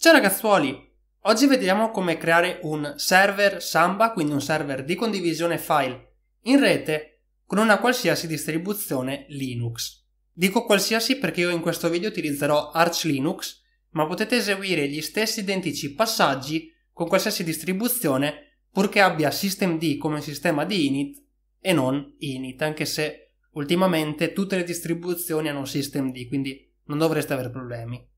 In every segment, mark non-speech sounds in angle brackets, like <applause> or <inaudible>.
Ciao ragazzuoli! Oggi vediamo come creare un server Samba, quindi un server di condivisione file in rete con una qualsiasi distribuzione Linux. Dico qualsiasi perché io in questo video utilizzerò Arch Linux, ma potete eseguire gli stessi identici passaggi con qualsiasi distribuzione purché abbia systemd come sistema di init e non init, anche se ultimamente tutte le distribuzioni hanno systemd, quindi non dovreste avere problemi.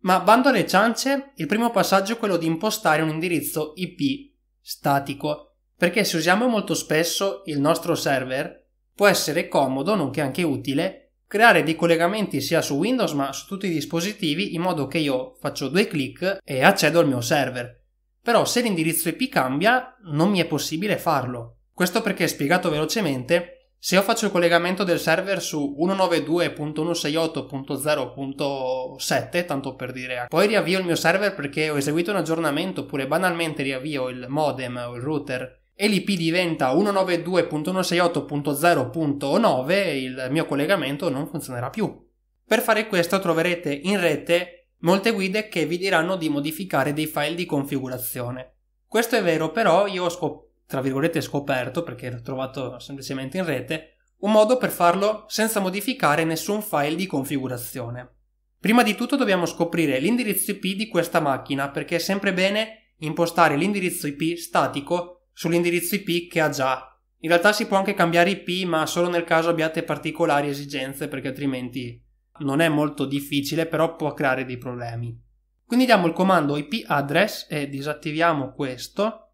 Ma bando alle ciance, il primo passaggio è quello di impostare un indirizzo IP statico, perché se usiamo molto spesso il nostro server, può essere comodo, nonché anche utile, creare dei collegamenti sia su Windows ma su tutti i dispositivi in modo che io faccio due clic e accedo al mio server. Però se l'indirizzo IP cambia, non mi è possibile farlo. Questo perché, spiegato velocemente, se io faccio il collegamento del server su 192.168.0.7, tanto per dire, poi riavvio il mio server perché ho eseguito un aggiornamento oppure banalmente riavvio il modem o il router e l'IP diventa 192.168.0.9, il mio collegamento non funzionerà più. Per fare questo troverete in rete molte guide che vi diranno di modificare dei file di configurazione. Questo è vero, però io ho scoperto tra virgolette scoperto perché l'ho trovato semplicemente in rete, un modo per farlo senza modificare nessun file di configurazione. Prima di tutto dobbiamo scoprire l'indirizzo IP di questa macchina perché è sempre bene impostare l'indirizzo IP statico sull'indirizzo IP che ha già. In realtà si può anche cambiare IP ma solo nel caso abbiate particolari esigenze perché altrimenti non è molto difficile però può creare dei problemi. Quindi diamo il comando IP address e disattiviamo questo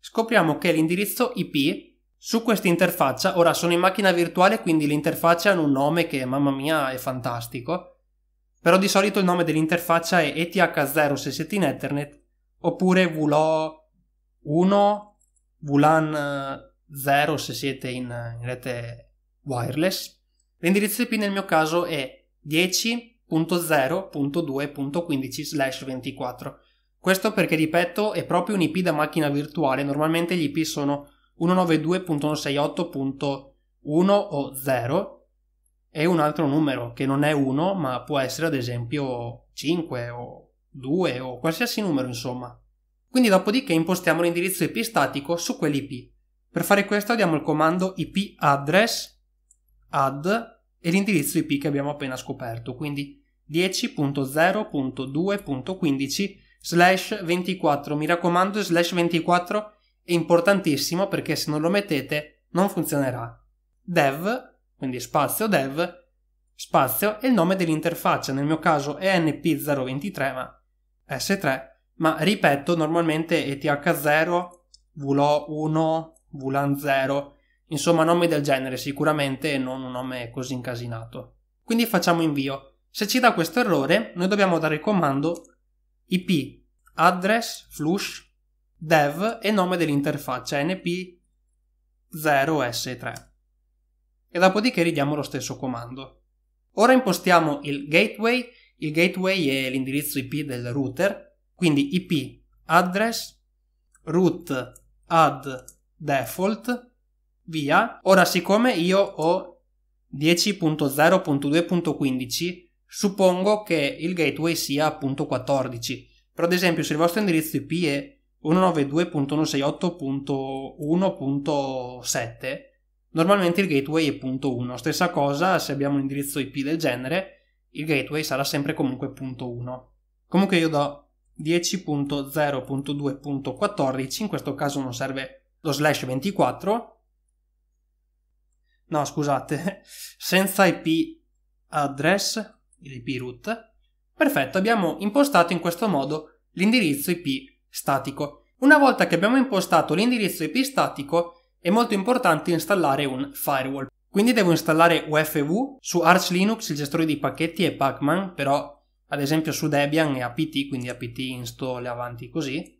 scopriamo che l'indirizzo IP su questa interfaccia, ora sono in macchina virtuale quindi l'interfaccia ha un nome che mamma mia è fantastico, però di solito il nome dell'interfaccia è ETH0 se siete in Ethernet oppure VLO 1, VLAN 0 se siete in, in rete wireless. L'indirizzo IP nel mio caso è 10.0.2.15/24. Questo perché, ripeto, è proprio un IP da macchina virtuale, normalmente gli IP sono 192.168.1 o 0 e un altro numero che non è 1 ma può essere ad esempio 5 o 2 o qualsiasi numero insomma. Quindi dopodiché impostiamo l'indirizzo IP statico su quell'IP. Per fare questo diamo il comando IP address add e l'indirizzo IP che abbiamo appena scoperto, quindi 10.0.2.15 slash 24, mi raccomando slash 24 è importantissimo perché se non lo mettete non funzionerà. Dev, quindi spazio dev, spazio è il nome dell'interfaccia, nel mio caso è NP023 ma S3, ma ripeto normalmente ETH0, VLO1, VLAN0, insomma nomi del genere sicuramente non un nome così incasinato. Quindi facciamo invio. Se ci dà questo errore, noi dobbiamo dare il comando IP, address, flush, dev e nome dell'interfaccia np0s3. E dopodiché ridiamo lo stesso comando. Ora impostiamo il gateway, il gateway è l'indirizzo IP del router, quindi IP address root add default via. Ora siccome io ho 10.0.2.15 Suppongo che il gateway sia appunto 14, però ad esempio se il vostro indirizzo IP è 192.168.1.7, normalmente il gateway è punto 1. Stessa cosa se abbiamo un indirizzo IP del genere, il gateway sarà sempre comunque punto 1. Comunque io do 10.0.2.14, in questo caso non serve lo slash 24. No, scusate, <laughs> senza IP address il root Perfetto, abbiamo impostato in questo modo l'indirizzo IP statico. Una volta che abbiamo impostato l'indirizzo IP statico, è molto importante installare un firewall. Quindi devo installare UFV su Arch Linux, il gestore di pacchetti e Pacman, però ad esempio su Debian e apt, quindi apt install e avanti così.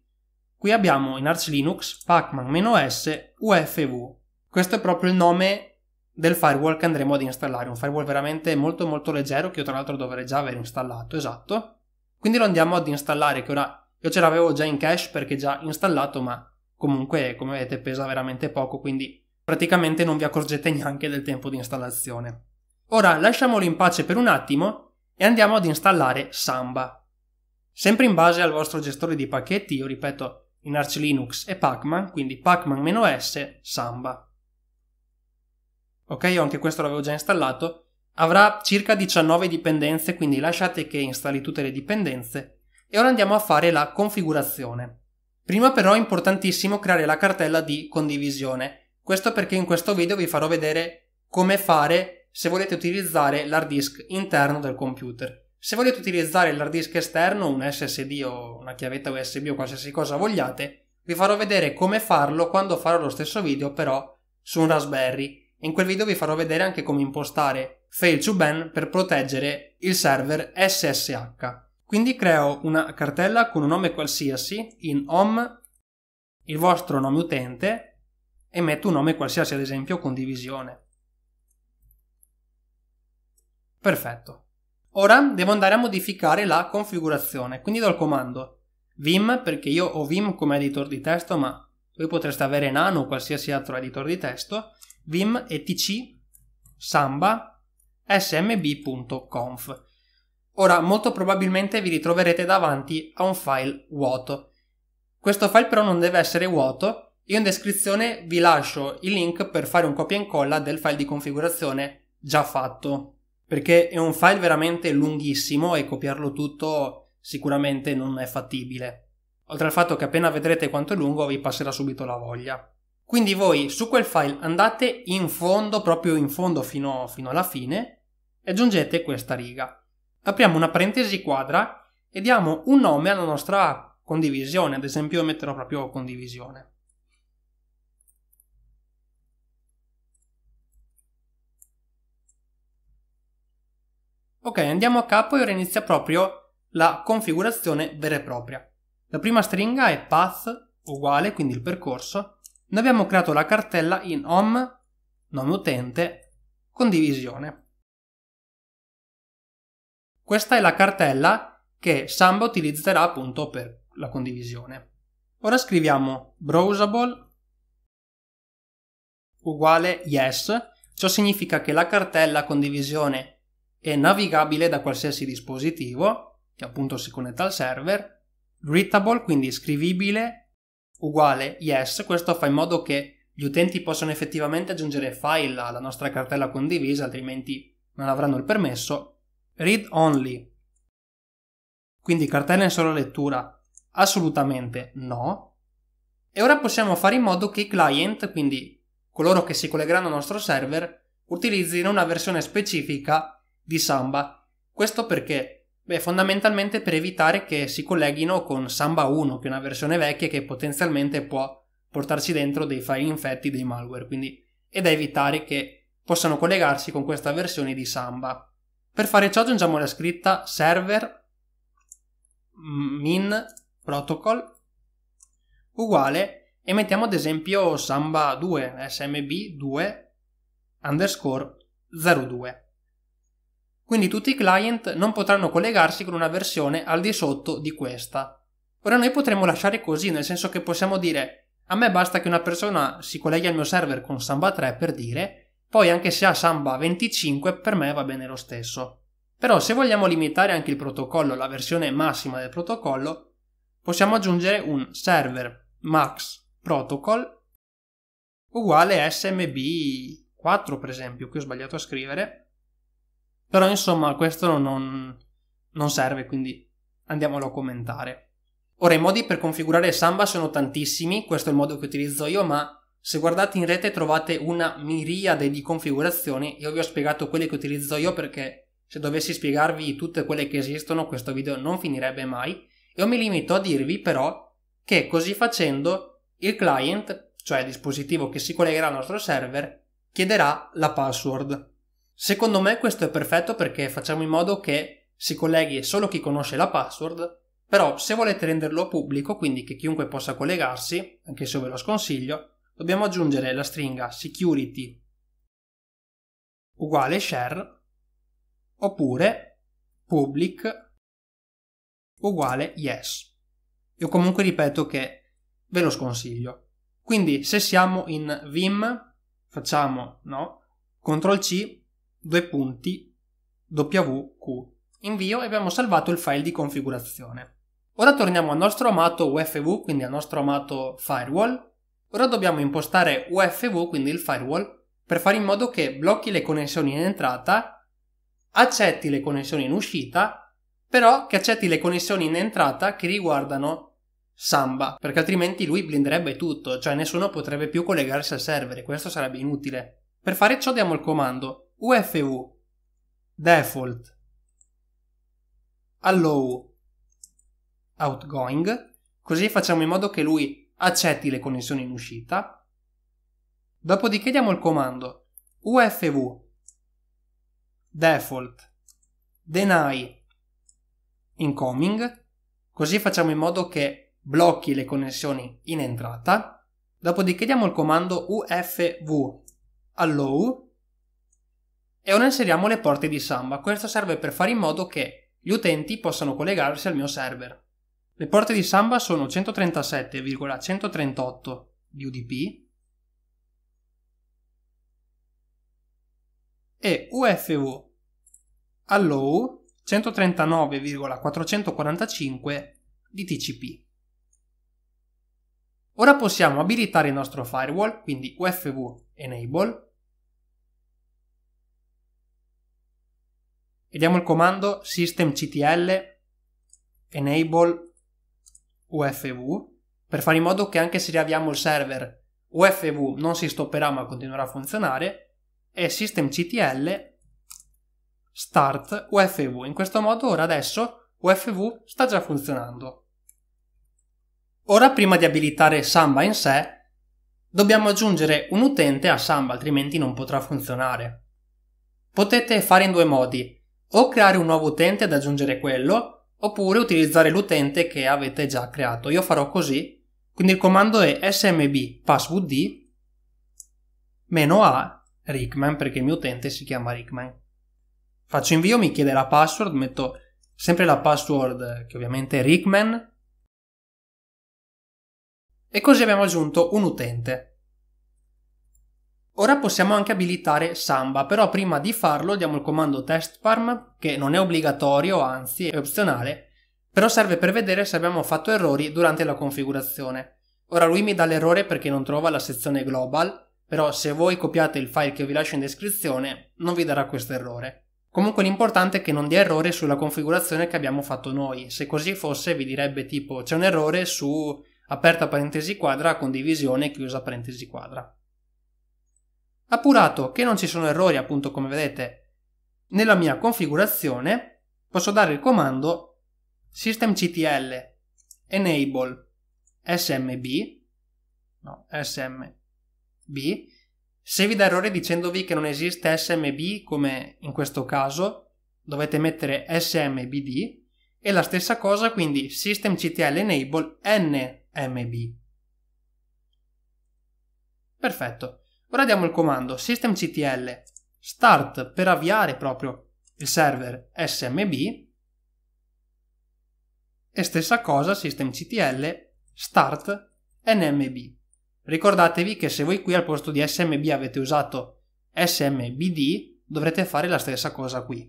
Qui abbiamo in Arch Linux pacman-s ufv. Questo è proprio il nome del firewall che andremo ad installare, un firewall veramente molto molto leggero che io tra l'altro dovrei già aver installato, esatto. Quindi lo andiamo ad installare che ora io ce l'avevo già in cache perché già installato ma comunque come vedete pesa veramente poco quindi praticamente non vi accorgete <laughs> neanche del tempo di installazione. Ora lasciamolo in pace per un attimo e andiamo ad installare Samba. Sempre in base al vostro gestore di pacchetti, io ripeto in Arch Linux e Pacman, quindi Pacman-S Samba ok? Io anche questo l'avevo già installato. Avrà circa 19 dipendenze, quindi lasciate che installi tutte le dipendenze. E ora andiamo a fare la configurazione. Prima però è importantissimo creare la cartella di condivisione. Questo perché in questo video vi farò vedere come fare se volete utilizzare l'hard disk interno del computer. Se volete utilizzare l'hard disk esterno, un SSD o una chiavetta USB o qualsiasi cosa vogliate, vi farò vedere come farlo quando farò lo stesso video però su un Raspberry in quel video vi farò vedere anche come impostare fail to ban per proteggere il server SSH. Quindi creo una cartella con un nome qualsiasi in home, il vostro nome utente e metto un nome qualsiasi, ad esempio condivisione. Perfetto. Ora devo andare a modificare la configurazione, quindi do il comando vim perché io ho vim come editor di testo, ma voi potreste avere nano o qualsiasi altro editor di testo Vim ETC Samba smb.conf. Ora molto probabilmente vi ritroverete davanti a un file vuoto. Questo file però non deve essere vuoto, io in descrizione vi lascio il link per fare un copia e incolla del file di configurazione già fatto, perché è un file veramente lunghissimo e copiarlo tutto sicuramente non è fattibile. Oltre al fatto che appena vedrete quanto è lungo vi passerà subito la voglia. Quindi voi su quel file andate in fondo, proprio in fondo fino, fino alla fine, e aggiungete questa riga. Apriamo una parentesi quadra e diamo un nome alla nostra condivisione, ad esempio io metterò proprio condivisione. Ok, andiamo a capo e ora inizia proprio la configurazione vera e propria. La prima stringa è path uguale, quindi il percorso, noi abbiamo creato la cartella in home, nome utente, condivisione. Questa è la cartella che Samba utilizzerà appunto per la condivisione. Ora scriviamo browsable uguale yes, ciò significa che la cartella condivisione è navigabile da qualsiasi dispositivo che appunto si connetta al server, readable, quindi scrivibile uguale yes, questo fa in modo che gli utenti possano effettivamente aggiungere file alla nostra cartella condivisa, altrimenti non avranno il permesso. Read only, quindi cartella in sola lettura, assolutamente no. E ora possiamo fare in modo che i client, quindi coloro che si collegheranno al nostro server, utilizzino una versione specifica di Samba. Questo perché Beh, fondamentalmente per evitare che si colleghino con Samba 1, che è una versione vecchia che potenzialmente può portarci dentro dei file infetti, dei malware, quindi ed evitare che possano collegarsi con questa versione di Samba. Per fare ciò aggiungiamo la scritta server min protocol uguale e mettiamo ad esempio samba2 smb2 underscore 02 quindi tutti i client non potranno collegarsi con una versione al di sotto di questa. Ora noi potremmo lasciare così, nel senso che possiamo dire a me basta che una persona si colleghi al mio server con Samba 3 per dire, poi anche se ha Samba 25 per me va bene lo stesso. Però se vogliamo limitare anche il protocollo, la versione massima del protocollo, possiamo aggiungere un server max protocol uguale smb4 per esempio, qui ho sbagliato a scrivere, però insomma questo non, non serve, quindi andiamolo a commentare. Ora i modi per configurare Samba sono tantissimi, questo è il modo che utilizzo io, ma se guardate in rete trovate una miriade di configurazioni, io vi ho spiegato quelle che utilizzo io perché se dovessi spiegarvi tutte quelle che esistono questo video non finirebbe mai. Io mi limito a dirvi però che così facendo il client, cioè il dispositivo che si collegherà al nostro server, chiederà la password. Secondo me questo è perfetto perché facciamo in modo che si colleghi solo chi conosce la password, però se volete renderlo pubblico, quindi che chiunque possa collegarsi, anche se ve lo sconsiglio, dobbiamo aggiungere la stringa security uguale share oppure public uguale yes. Io comunque ripeto che ve lo sconsiglio. Quindi se siamo in Vim facciamo no, CTRL C due punti WQ. Invio e abbiamo salvato il file di configurazione. Ora torniamo al nostro amato UFV, quindi al nostro amato firewall. Ora dobbiamo impostare UFV, quindi il firewall, per fare in modo che blocchi le connessioni in entrata, accetti le connessioni in uscita, però che accetti le connessioni in entrata che riguardano Samba, perché altrimenti lui blinderebbe tutto, cioè nessuno potrebbe più collegarsi al server questo sarebbe inutile. Per fare ciò diamo il comando UFU Default Allow Outgoing così facciamo in modo che lui accetti le connessioni in uscita. Dopodiché diamo il comando UFV Default Deny Incoming così facciamo in modo che blocchi le connessioni in entrata. Dopodiché diamo il comando UFV Allow e ora inseriamo le porte di Samba. Questo serve per fare in modo che gli utenti possano collegarsi al mio server. Le porte di Samba sono 137,138 di UDP e UFV allow 139,445 di TCP. Ora possiamo abilitare il nostro firewall, quindi UFV enable e diamo il comando systemctl enable UFV per fare in modo che anche se riavviamo il server UFV non si stopperà ma continuerà a funzionare e systemctl start UFV. In questo modo ora adesso UFV sta già funzionando. Ora prima di abilitare Samba in sé dobbiamo aggiungere un utente a Samba altrimenti non potrà funzionare. Potete fare in due modi o creare un nuovo utente ed aggiungere quello, oppure utilizzare l'utente che avete già creato. Io farò così, quindi il comando è smb passwd meno a Rickman perché il mio utente si chiama Rickman. Faccio invio, mi chiede la password, metto sempre la password che ovviamente è Rickman e così abbiamo aggiunto un utente. Ora possiamo anche abilitare Samba, però prima di farlo diamo il comando testparm, che non è obbligatorio, anzi è opzionale, però serve per vedere se abbiamo fatto errori durante la configurazione. Ora lui mi dà l'errore perché non trova la sezione global, però se voi copiate il file che vi lascio in descrizione non vi darà questo errore. Comunque l'importante è che non dia errore sulla configurazione che abbiamo fatto noi, se così fosse vi direbbe tipo c'è un errore su aperta parentesi quadra condivisione chiusa parentesi quadra. Appurato che non ci sono errori, appunto come vedete, nella mia configurazione, posso dare il comando systemctl enable smb, no, smb, se vi dà errore dicendovi che non esiste smb, come in questo caso, dovete mettere smbd, e la stessa cosa quindi systemctl enable nmb. Perfetto. Ora diamo il comando systemctl start per avviare proprio il server smb e stessa cosa systemctl start nmb. Ricordatevi che se voi qui al posto di smb avete usato smbd dovrete fare la stessa cosa qui.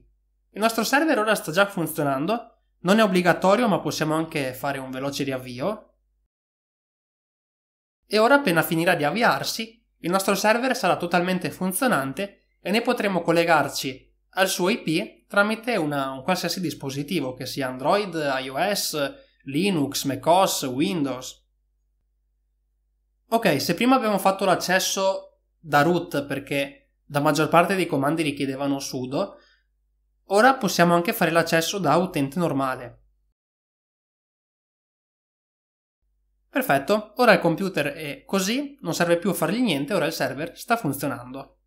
Il nostro server ora sta già funzionando, non è obbligatorio ma possiamo anche fare un veloce riavvio. E ora appena finirà di avviarsi il nostro server sarà totalmente funzionante e ne potremo collegarci al suo IP tramite una, un qualsiasi dispositivo, che sia Android, iOS, Linux, macOS, Windows. Ok, se prima abbiamo fatto l'accesso da root perché la maggior parte dei comandi richiedevano sudo, ora possiamo anche fare l'accesso da utente normale. Perfetto, ora il computer è così, non serve più a fargli niente, ora il server sta funzionando.